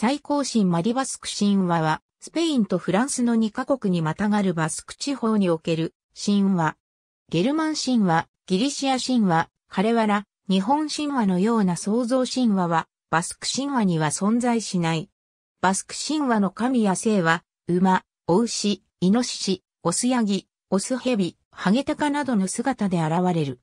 最高神マリバスク神話は、スペインとフランスの2カ国にまたがるバスク地方における神話。ゲルマン神話、ギリシア神話、カレワラ、日本神話のような創造神話は、バスク神話には存在しない。バスク神話の神や性は、馬、お牛、イノシシ、オスヤギ、オスヘビ、ハゲタカなどの姿で現れる。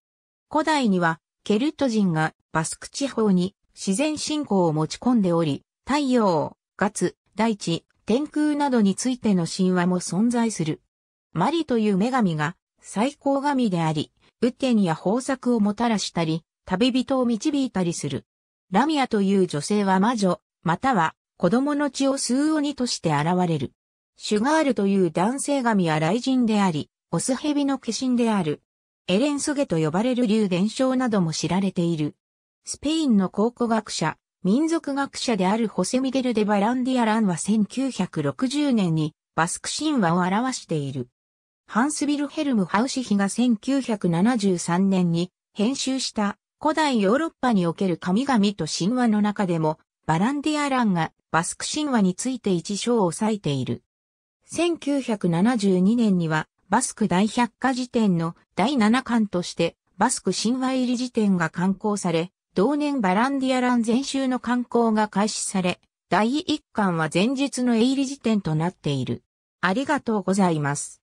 古代には、ケルト人がバスク地方に自然信仰を持ち込んでおり、太陽、月、大地、天空などについての神話も存在する。マリという女神が最高神であり、雨天や豊作をもたらしたり、旅人を導いたりする。ラミアという女性は魔女、または子供の血を吸う鬼として現れる。シュガールという男性神は雷神であり、オス蛇の化身である。エレンソゲと呼ばれる竜伝承なども知られている。スペインの考古学者、民族学者であるホセ・ミゲル・デ・バランディア・ランは1960年にバスク神話を表している。ハンス・ビルヘルム・ハウシヒが1973年に編集した古代ヨーロッパにおける神々と神話の中でもバランディア・ランがバスク神話について一章を割いている。1972年にはバスク大百科辞典の第7巻としてバスク神話入り辞典が刊行され、同年バランディアラン全集の観光が開始され、第1巻は前日の営利時点となっている。ありがとうございます。